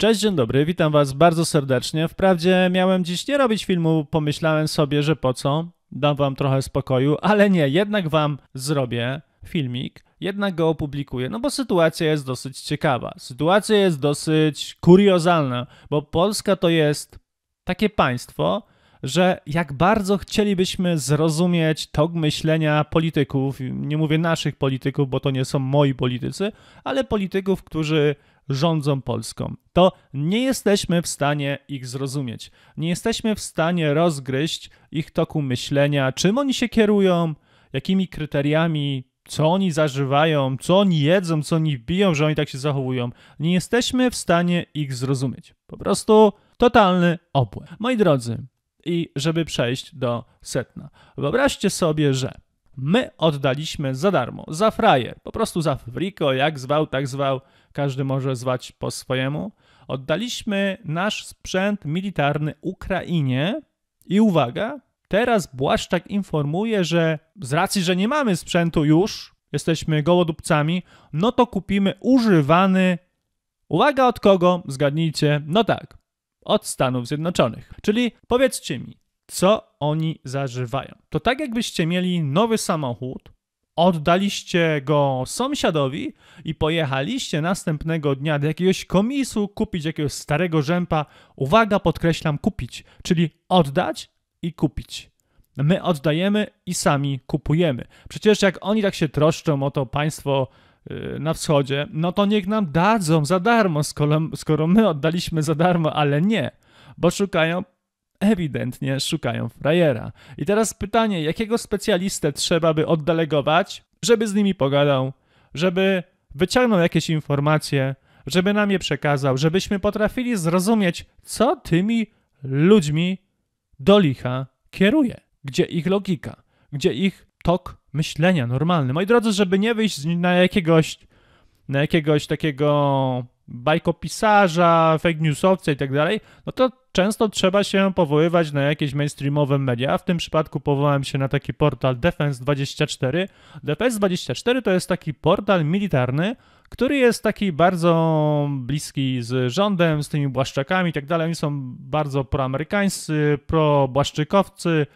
Cześć, dzień dobry, witam Was bardzo serdecznie. Wprawdzie miałem dziś nie robić filmu, pomyślałem sobie, że po co, dam Wam trochę spokoju, ale nie, jednak Wam zrobię filmik, jednak go opublikuję, no bo sytuacja jest dosyć ciekawa. Sytuacja jest dosyć kuriozalna, bo Polska to jest takie państwo, że jak bardzo chcielibyśmy zrozumieć tok myślenia polityków, nie mówię naszych polityków, bo to nie są moi politycy, ale polityków, którzy rządzą Polską. To nie jesteśmy w stanie ich zrozumieć. Nie jesteśmy w stanie rozgryźć ich toku myślenia, czym oni się kierują, jakimi kryteriami, co oni zażywają, co oni jedzą, co oni biją, że oni tak się zachowują. Nie jesteśmy w stanie ich zrozumieć. Po prostu totalny obłęd. Moi drodzy, i żeby przejść do setna. Wyobraźcie sobie, że my oddaliśmy za darmo, za frajer, po prostu za friko, jak zwał, tak zwał, każdy może zwać po swojemu. Oddaliśmy nasz sprzęt militarny Ukrainie i uwaga, teraz Błaszczak informuje, że z racji, że nie mamy sprzętu już, jesteśmy gołodupcami, no to kupimy używany, uwaga od kogo, zgadnijcie, no tak, od Stanów Zjednoczonych. Czyli powiedzcie mi, co oni zażywają. To tak jakbyście mieli nowy samochód, oddaliście go sąsiadowi i pojechaliście następnego dnia do jakiegoś komisu kupić jakiegoś starego rzępa. Uwaga, podkreślam, kupić, czyli oddać i kupić. My oddajemy i sami kupujemy. Przecież jak oni tak się troszczą o to państwo y, na wschodzie, no to niech nam dadzą za darmo, skoro, skoro my oddaliśmy za darmo, ale nie, bo szukają ewidentnie szukają frajera. I teraz pytanie, jakiego specjalistę trzeba by oddelegować, żeby z nimi pogadał, żeby wyciągnął jakieś informacje, żeby nam je przekazał, żebyśmy potrafili zrozumieć, co tymi ludźmi do licha kieruje, gdzie ich logika, gdzie ich tok myślenia normalny. Moi drodzy, żeby nie wyjść na jakiegoś, na jakiegoś takiego bajkopisarza, fake newsowca i tak dalej, no to często trzeba się powoływać na jakieś mainstreamowe media. W tym przypadku powołałem się na taki portal Defense24. Defense24 to jest taki portal militarny, który jest taki bardzo bliski z rządem, z tymi błaszczakami i tak dalej. Oni są bardzo proamerykańscy, probłaszczykowcy,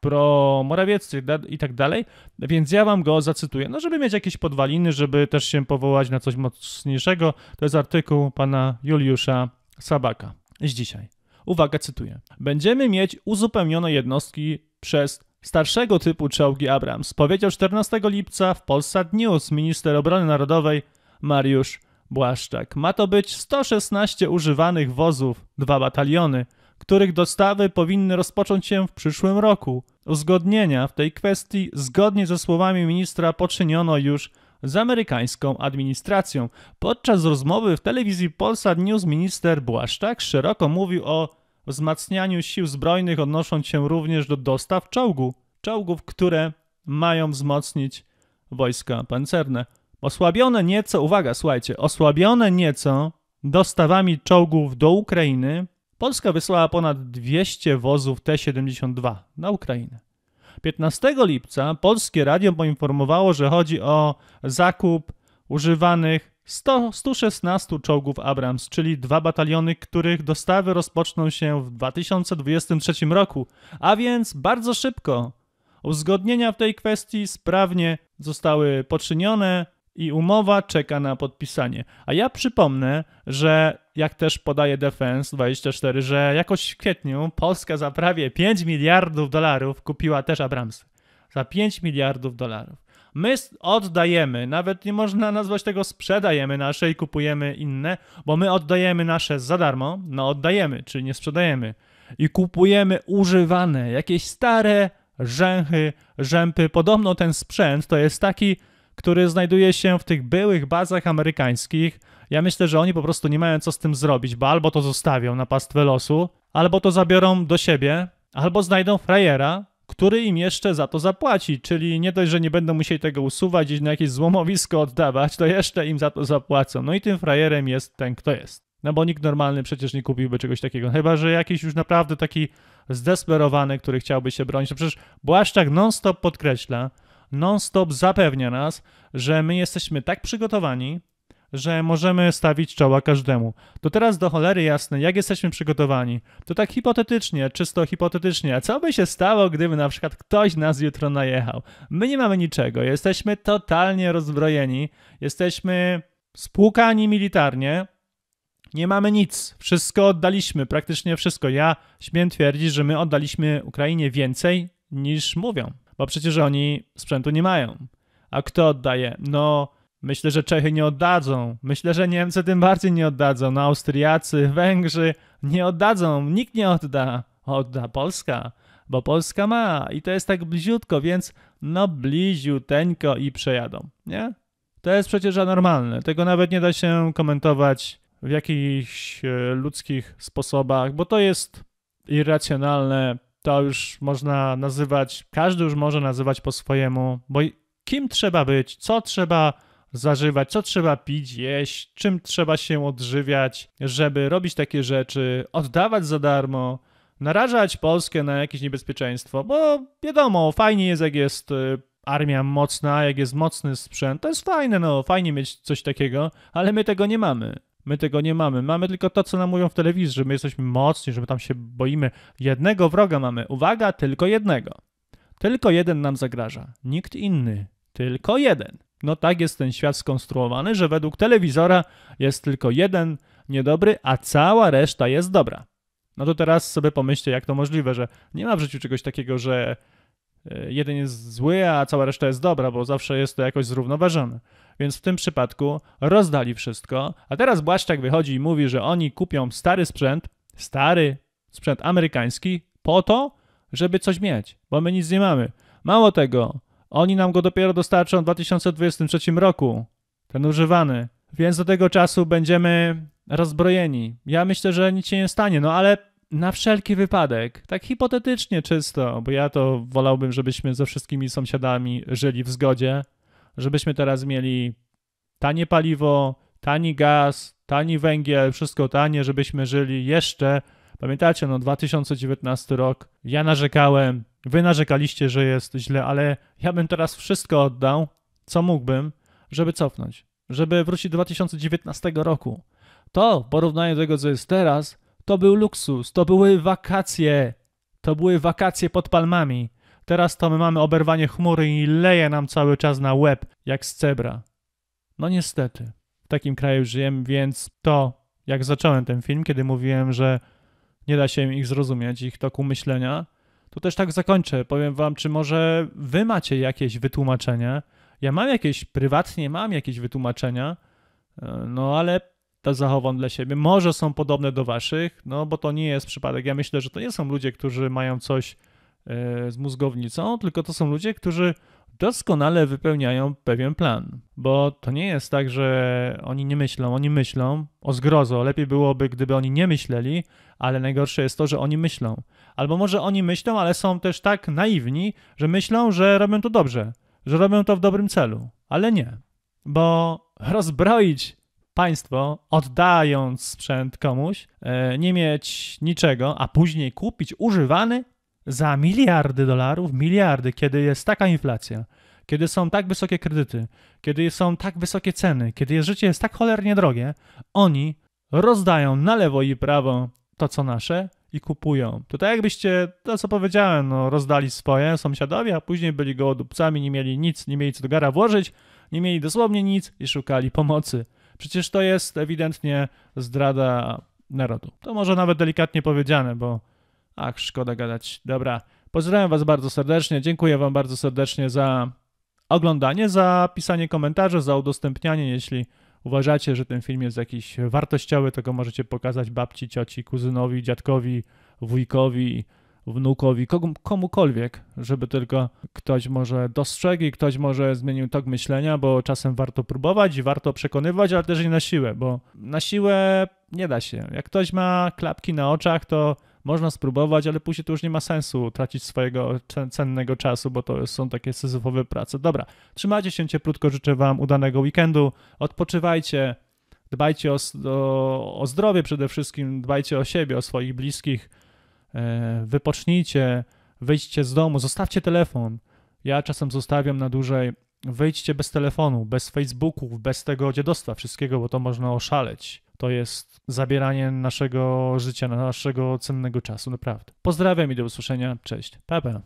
promorawieccy tak- i tak dalej, więc ja wam go zacytuję, no żeby mieć jakieś podwaliny, żeby też się powołać na coś mocniejszego. To jest artykuł pana Juliusza Sabaka z dzisiaj. Uwaga, cytuję. Będziemy mieć uzupełnione jednostki przez starszego typu czołgi Abrams, powiedział 14 lipca w Polsat News minister obrony narodowej Mariusz Błaszczak. Ma to być 116 używanych wozów, dwa bataliony, których dostawy powinny rozpocząć się w przyszłym roku. Uzgodnienia w tej kwestii zgodnie ze słowami ministra poczyniono już z amerykańską administracją. Podczas rozmowy w telewizji Polsat News minister Błaszczak szeroko mówił o wzmacnianiu sił zbrojnych, odnosząc się również do dostaw czołgu, czołgów, które mają wzmocnić wojska pancerne. Osłabione nieco, uwaga, słuchajcie, osłabione nieco dostawami czołgów do Ukrainy, Polska wysłała ponad 200 wozów T-72 na Ukrainę. 15 lipca Polskie Radio poinformowało, że chodzi o zakup używanych 100, 116 czołgów Abrams, czyli dwa bataliony, których dostawy rozpoczną się w 2023 roku, a więc bardzo szybko. Uzgodnienia w tej kwestii sprawnie zostały poczynione i umowa czeka na podpisanie. A ja przypomnę, że jak też podaje Defense24, że jakoś w kwietniu Polska za prawie 5 miliardów dolarów kupiła też Abramsy. Za 5 miliardów dolarów. My oddajemy, nawet nie można nazwać tego sprzedajemy nasze i kupujemy inne, bo my oddajemy nasze za darmo, no oddajemy, czyli nie sprzedajemy. I kupujemy używane, jakieś stare rzęchy, rzępy. Podobno ten sprzęt to jest taki który znajduje się w tych byłych bazach amerykańskich. Ja myślę, że oni po prostu nie mają co z tym zrobić, bo albo to zostawią na pastwę losu, albo to zabiorą do siebie, albo znajdą frajera, który im jeszcze za to zapłaci, czyli nie dość, że nie będą musieli tego usuwać, gdzieś na jakieś złomowisko oddawać, to jeszcze im za to zapłacą. No i tym frajerem jest ten, kto jest. No bo nikt normalny przecież nie kupiłby czegoś takiego, no chyba że jakiś już naprawdę taki zdesperowany, który chciałby się bronić. No przecież Błaszczak non-stop podkreśla, non-stop zapewnia nas, że my jesteśmy tak przygotowani, że możemy stawić czoła każdemu. To teraz do cholery jasne, jak jesteśmy przygotowani. To tak hipotetycznie, czysto hipotetycznie, a co by się stało, gdyby na przykład ktoś nas jutro najechał? My nie mamy niczego, jesteśmy totalnie rozbrojeni, jesteśmy spłukani militarnie, nie mamy nic, wszystko oddaliśmy, praktycznie wszystko. Ja śmiem twierdzić, że my oddaliśmy Ukrainie więcej niż mówią bo przecież oni sprzętu nie mają. A kto oddaje? No, myślę, że Czechy nie oddadzą. Myślę, że Niemcy tym bardziej nie oddadzą. No, Austriacy, Węgrzy nie oddadzą. Nikt nie odda. Odda Polska, bo Polska ma i to jest tak bliziutko, więc no bliziuteńko i przejadą, nie? To jest przecież anormalne. Tego nawet nie da się komentować w jakichś e, ludzkich sposobach, bo to jest irracjonalne, to już można nazywać, każdy już może nazywać po swojemu, bo kim trzeba być, co trzeba zażywać, co trzeba pić, jeść, czym trzeba się odżywiać, żeby robić takie rzeczy, oddawać za darmo, narażać Polskę na jakieś niebezpieczeństwo, bo wiadomo, fajnie jest, jak jest y, armia mocna, jak jest mocny sprzęt, to jest fajne, no fajnie mieć coś takiego, ale my tego nie mamy. My tego nie mamy. Mamy tylko to, co nam mówią w telewizji, że my jesteśmy mocni, że my tam się boimy. Jednego wroga mamy. Uwaga, tylko jednego. Tylko jeden nam zagraża. Nikt inny. Tylko jeden. No tak jest ten świat skonstruowany, że według telewizora jest tylko jeden niedobry, a cała reszta jest dobra. No to teraz sobie pomyślcie, jak to możliwe, że nie ma w życiu czegoś takiego, że E, jeden jest zły, a cała reszta jest dobra, bo zawsze jest to jakoś zrównoważone. Więc w tym przypadku rozdali wszystko, a teraz Błaszczak wychodzi i mówi, że oni kupią stary sprzęt, stary sprzęt amerykański, po to, żeby coś mieć, bo my nic nie mamy. Mało tego, oni nam go dopiero dostarczą w 2023 roku, ten używany. Więc do tego czasu będziemy rozbrojeni. Ja myślę, że nic się nie stanie, no ale na wszelki wypadek, tak hipotetycznie czysto, bo ja to wolałbym, żebyśmy ze wszystkimi sąsiadami żyli w zgodzie, żebyśmy teraz mieli tanie paliwo, tani gaz, tani węgiel, wszystko tanie, żebyśmy żyli jeszcze. Pamiętacie, no 2019 rok, ja narzekałem, wy narzekaliście, że jest źle, ale ja bym teraz wszystko oddał, co mógłbym, żeby cofnąć, żeby wrócić do 2019 roku. To, porównanie do tego, co jest teraz, to był luksus, to były wakacje. To były wakacje pod palmami. Teraz to my mamy oberwanie chmury i leje nam cały czas na łeb, jak z cebra. No niestety, w takim kraju żyjemy, więc to, jak zacząłem ten film, kiedy mówiłem, że nie da się ich zrozumieć, ich toku myślenia, to też tak zakończę. Powiem wam, czy może wy macie jakieś wytłumaczenia? Ja mam jakieś, prywatnie mam jakieś wytłumaczenia, e, no ale to zachowam dla siebie. Może są podobne do waszych, no bo to nie jest przypadek. Ja myślę, że to nie są ludzie, którzy mają coś e, z mózgownicą, tylko to są ludzie, którzy doskonale wypełniają pewien plan, bo to nie jest tak, że oni nie myślą, oni myślą o zgrozo. Lepiej byłoby, gdyby oni nie myśleli, ale najgorsze jest to, że oni myślą. Albo może oni myślą, ale są też tak naiwni, że myślą, że robią to dobrze, że robią to w dobrym celu, ale nie, bo rozbroić państwo, oddając sprzęt komuś, e, nie mieć niczego, a później kupić używany za miliardy dolarów, miliardy, kiedy jest taka inflacja, kiedy są tak wysokie kredyty, kiedy są tak wysokie ceny, kiedy życie jest tak cholernie drogie, oni rozdają na lewo i prawo to, co nasze i kupują. To tak jakbyście, to co powiedziałem, no, rozdali swoje sąsiadowi, a później byli gołodupcami, nie mieli nic, nie mieli co do gara włożyć, nie mieli dosłownie nic i szukali pomocy. Przecież to jest ewidentnie zdrada narodu. To może nawet delikatnie powiedziane, bo ach, szkoda gadać. Dobra, pozdrawiam Was bardzo serdecznie, dziękuję Wam bardzo serdecznie za oglądanie, za pisanie komentarzy, za udostępnianie, jeśli uważacie, że ten film jest jakiś wartościowy, to go możecie pokazać babci, cioci, kuzynowi, dziadkowi, wujkowi, wnukowi, komu, komukolwiek, żeby tylko ktoś może dostrzegł i ktoś może zmienił tok myślenia, bo czasem warto próbować i warto przekonywać, ale też nie na siłę, bo na siłę nie da się. Jak ktoś ma klapki na oczach, to można spróbować, ale później to już nie ma sensu tracić swojego cennego czasu, bo to są takie syzyfowe prace. Dobra, trzymajcie się cieplutko, życzę Wam udanego weekendu, odpoczywajcie, dbajcie o, o, o zdrowie przede wszystkim, dbajcie o siebie, o swoich bliskich, E, wypocznijcie, wyjdźcie z domu, zostawcie telefon. Ja czasem zostawiam na dłużej, wyjdźcie bez telefonu, bez Facebooków, bez tego dziadostwa wszystkiego, bo to można oszaleć. To jest zabieranie naszego życia, naszego cennego czasu, naprawdę. Pozdrawiam i do usłyszenia. Cześć. Pa, pa.